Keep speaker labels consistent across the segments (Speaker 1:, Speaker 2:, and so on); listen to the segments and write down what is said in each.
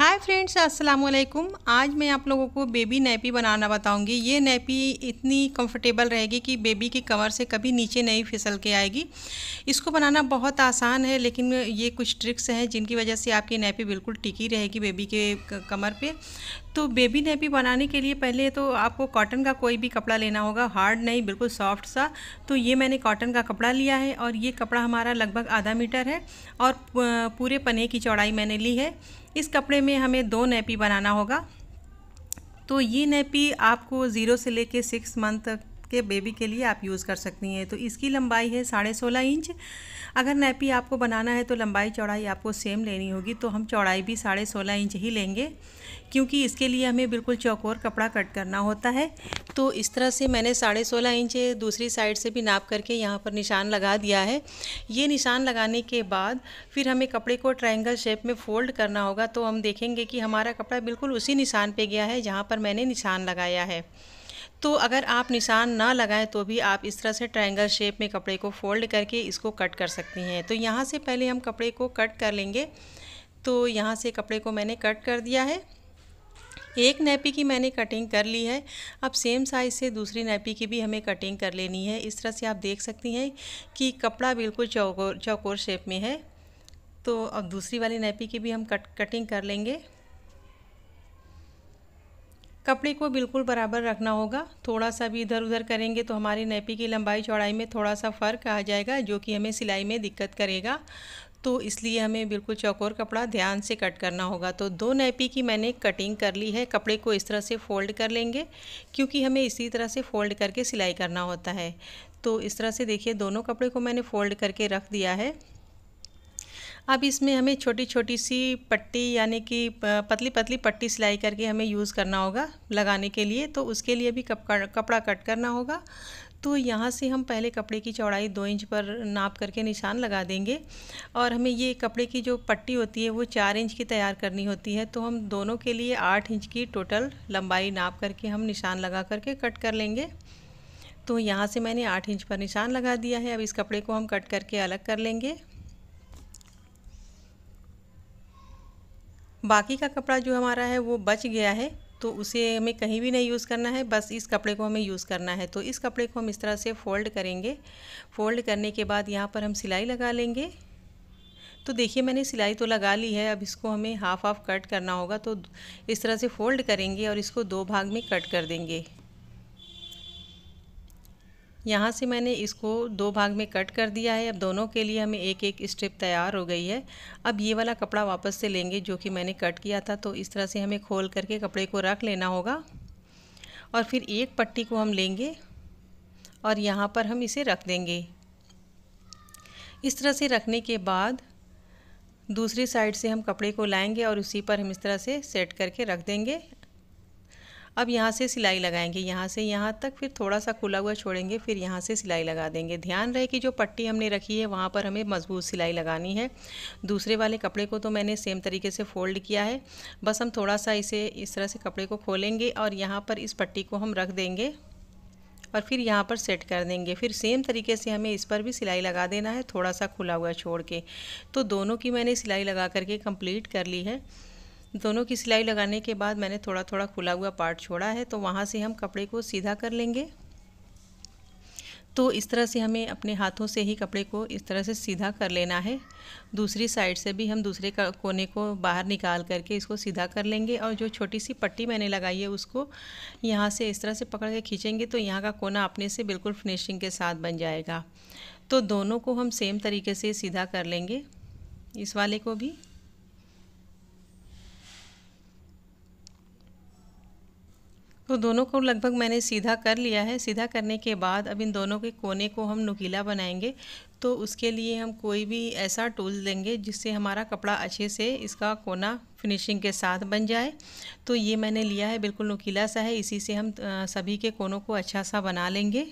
Speaker 1: hi friends अस्सलाम वालेकुम आज मैं आप लोगों को बेबी नैपी बनाना बताऊंगी ये नैपी इतनी कंफर्टेबल रहेगी कि बेबी के कमर से कभी नीचे नहीं फिसल के आएगी इसको बनाना बहुत आसान है लेकिन ये कुछ ट्रिक्स हैं जिनकी वजह से आपकी नैपी बिल्कुल टिकी रहेगी बेबी के कमर पे तो बेबी नैपी बनाने के लिए पहले तो आपको कॉटन का कोई भी कपड़ा लेना होगा हार्ड नहीं बिल्कुल सॉफ्ट सा तो ये मैंने कॉटन का कपड़ा लिया है और ये कपड़ा हमारा लगभग आधा मीटर है और पूरे पने की चौड़ाई मैंने ली है इस कपड़े में हमें दो नैपी बनाना होगा तो ये नैपी आपको ज़ीरो से लेके सिक्स मंथ तक के बेबी के लिए आप यूज़ कर सकती हैं तो इसकी लंबाई है साढ़े सोलह इंच अगर नैपी आपको बनाना है तो लंबाई चौड़ाई आपको सेम लेनी होगी तो हम चौड़ाई भी साढ़े सोलह इंच ही लेंगे क्योंकि इसके लिए हमें बिल्कुल चौकोर कपड़ा कट करना होता है तो इस तरह से मैंने साढ़े सोलह इंच दूसरी साइड से भी नाप करके यहाँ पर निशान लगा दिया है ये निशान लगाने के बाद फिर हमें कपड़े को ट्रायंगल शेप में फ़ोल्ड करना होगा तो हम देखेंगे कि हमारा कपड़ा बिल्कुल उसी निशान पे गया है जहाँ पर मैंने निशान लगाया है तो अगर आप निशान ना लगाएं तो भी आप इस तरह से ट्रायंगल शेप में कपड़े को फोल्ड करके इसको कट कर सकती हैं तो यहाँ से पहले हम कपड़े को कट कर लेंगे तो यहाँ से कपड़े को मैंने कट कर दिया है एक नैपी की मैंने कटिंग कर ली है अब सेम साइज़ से दूसरी नैपी की भी हमें कटिंग कर लेनी है इस तरह से आप देख सकती हैं कि कपड़ा बिल्कुल चौकोर चौकोर शेप में है तो अब दूसरी वाली नैपी की भी हम कट कटिंग कर लेंगे कपड़े को बिल्कुल बराबर रखना होगा थोड़ा सा भी इधर उधर करेंगे तो हमारी नेपी की लंबाई चौड़ाई में थोड़ा सा फ़र्क आ जाएगा जो कि हमें सिलाई में दिक्कत करेगा तो इसलिए हमें बिल्कुल चौकोर कपड़ा ध्यान से कट करना होगा तो दो नैपी की मैंने कटिंग कर ली है कपड़े को इस तरह से फ़ोल्ड कर लेंगे क्योंकि हमें इसी तरह से फ़ोल्ड करके सिलाई करना होता है तो इस तरह से देखिए दोनों कपड़े को मैंने फ़ोल्ड करके रख दिया है अब इसमें हमें छोटी छोटी सी पट्टी यानी कि पतली पतली पट्टी सिलाई करके हमें यूज़ करना होगा लगाने के लिए तो उसके लिए भी कपड़ा कट करना होगा तो यहाँ से हम पहले कपड़े की चौड़ाई दो इंच पर नाप करके निशान लगा देंगे और हमें ये कपड़े की जो पट्टी होती है वो चार इंच की तैयार करनी होती है तो हम दोनों के लिए आठ इंच की टोटल लंबाई नाप करके हम निशान लगा करके कट कर लेंगे तो यहाँ से मैंने आठ इंच पर निशान लगा दिया है अब इस कपड़े को हम कट करके अलग कर लेंगे बाकी का कपड़ा जो हमारा है वो बच गया है तो उसे हमें कहीं भी नहीं यूज़ करना है बस इस कपड़े को हमें यूज़ करना है तो इस कपड़े को हम इस तरह से फ़ोल्ड करेंगे फ़ोल्ड करने के बाद यहाँ पर हम सिलाई लगा लेंगे तो देखिए मैंने सिलाई तो लगा ली है अब इसको हमें हाफ़ हाफ़ कट करना होगा तो इस तरह से फ़ोल्ड करेंगे और इसको दो भाग में कट कर देंगे यहाँ से मैंने इसको दो भाग में कट कर दिया है अब दोनों के लिए हमें एक एक स्ट्रिप तैयार हो गई है अब ये वाला कपड़ा वापस से लेंगे जो कि मैंने कट किया था तो इस तरह से हमें खोल करके कपड़े को रख लेना होगा और फिर एक पट्टी को हम लेंगे और यहाँ पर हम इसे रख देंगे इस तरह से रखने के बाद दूसरी साइड से हम कपड़े को लाएंगे और उसी पर हम इस तरह से सेट करके रख देंगे अब यहाँ से सिलाई लगाएंगे यहाँ से यहाँ तक फिर थोड़ा सा खुला हुआ छोड़ेंगे फिर यहाँ से सिलाई लगा देंगे ध्यान रहे कि जो पट्टी हमने रखी है वहाँ पर हमें मजबूत सिलाई लगानी है दूसरे वाले कपड़े को तो मैंने सेम तरीके से फोल्ड किया है बस हम थोड़ा सा इसे इस तरह से कपड़े को खोलेंगे और यहाँ पर इस पट्टी को हम रख देंगे और फिर यहाँ पर सेट कर देंगे फिर सेम तरीके से हमें इस पर भी सिलाई लगा देना है थोड़ा सा खुला हुआ छोड़ के तो दोनों की मैंने सिलाई लगा करके कंप्लीट कर ली है दोनों की सिलाई लगाने के बाद मैंने थोड़ा थोड़ा खुला हुआ पार्ट छोड़ा है तो वहाँ से हम कपड़े को सीधा कर लेंगे तो इस तरह से हमें अपने हाथों से ही कपड़े को इस तरह से सीधा कर लेना है दूसरी साइड से भी हम दूसरे कोने को बाहर निकाल करके इसको सीधा कर लेंगे और जो छोटी सी पट्टी मैंने लगाई है उसको यहाँ से इस तरह से पकड़ के खींचेंगे तो यहाँ का कोना अपने से बिल्कुल फिनिशिंग के साथ बन जाएगा तो दोनों को हम सेम तरीके से सीधा कर लेंगे इस वाले को भी तो दोनों को लगभग मैंने सीधा कर लिया है सीधा करने के बाद अब इन दोनों के कोने को हम नुकीला बनाएंगे तो उसके लिए हम कोई भी ऐसा टूल देंगे जिससे हमारा कपड़ा अच्छे से इसका कोना फिनिशिंग के साथ बन जाए तो ये मैंने लिया है बिल्कुल नुकीला सा है इसी से हम सभी के कोनों को अच्छा सा बना लेंगे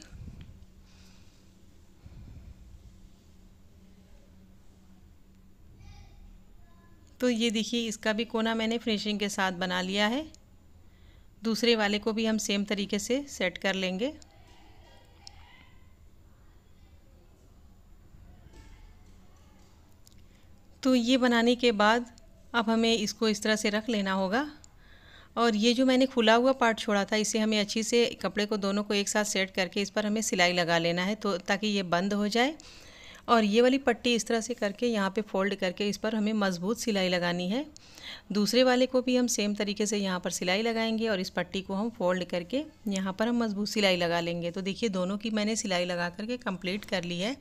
Speaker 1: तो ये देखिए इसका भी कोना मैंने फिनिशिंग के साथ बना लिया है दूसरे वाले को भी हम सेम तरीके से सेट कर लेंगे तो ये बनाने के बाद अब हमें इसको इस तरह से रख लेना होगा और ये जो मैंने खुला हुआ पार्ट छोड़ा था इसे हमें अच्छी से कपड़े को दोनों को एक साथ सेट करके इस पर हमें सिलाई लगा लेना है तो ताकि ये बंद हो जाए और ये वाली पट्टी इस तरह से करके यहाँ पे फोल्ड करके इस पर हमें मज़बूत सिलाई लगानी है दूसरे वाले को भी हम सेम तरीके से यहाँ पर सिलाई लगाएंगे और इस पट्टी को हम फोल्ड करके यहाँ पर हम मज़बूत सिलाई लगा लेंगे तो देखिए दोनों की मैंने सिलाई लगा करके कंप्लीट कर ली है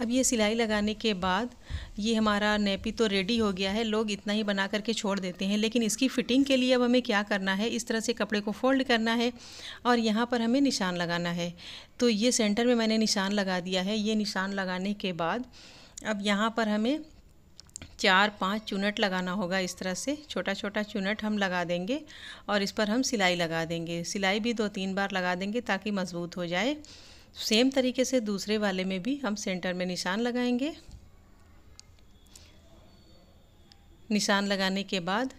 Speaker 1: अब ये सिलाई लगाने के बाद ये हमारा नेपी तो रेडी हो गया है लोग इतना ही बना करके छोड़ देते हैं लेकिन इसकी फ़िटिंग के लिए अब हमें क्या करना है इस तरह से कपड़े को फोल्ड करना है और यहाँ पर हमें निशान लगाना है तो ये सेंटर में मैंने निशान लगा दिया है ये निशान लगाने के बाद अब यहाँ पर हमें चार पांच चुनट लगाना होगा इस तरह से छोटा छोटा चुनट हम लगा देंगे और इस पर हम सिलाई लगा देंगे सिलाई भी दो तीन बार लगा देंगे ताकि मज़बूत हो जाए सेम तरीके से दूसरे वाले में भी हम सेंटर में निशान लगाएंगे निशान लगाने के बाद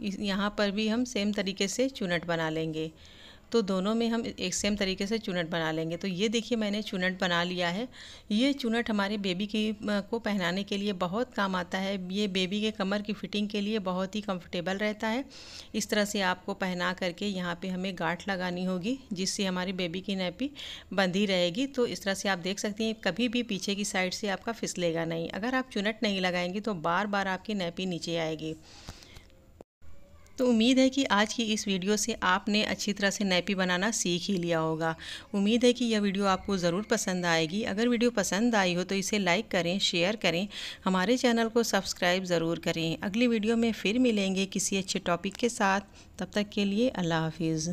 Speaker 1: यहाँ पर भी हम सेम तरीके से चुनट बना लेंगे तो दोनों में हम एक सेम तरीके से चुनट बना लेंगे तो ये देखिए मैंने चुनट बना लिया है ये चुनट हमारे बेबी की को पहनाने के लिए बहुत काम आता है ये बेबी के कमर की फिटिंग के लिए बहुत ही कंफर्टेबल रहता है इस तरह से आपको पहना करके यहाँ पे हमें गांठ लगानी होगी जिससे हमारी बेबी की नैपी बंधी रहेगी तो इस तरह से आप देख सकती हैं कभी भी पीछे की साइड से आपका फिसलेगा नहीं अगर आप चुनट नहीं लगाएंगी तो बार बार आपकी नैपी नीचे आएगी तो उम्मीद है कि आज की इस वीडियो से आपने अच्छी तरह से नैपी बनाना सीख ही लिया होगा उम्मीद है कि यह वीडियो आपको ज़रूर पसंद आएगी अगर वीडियो पसंद आई हो तो इसे लाइक करें शेयर करें हमारे चैनल को सब्सक्राइब ज़रूर करें अगली वीडियो में फिर मिलेंगे किसी अच्छे टॉपिक के साथ तब तक के लिए अल्लाह हाफिज़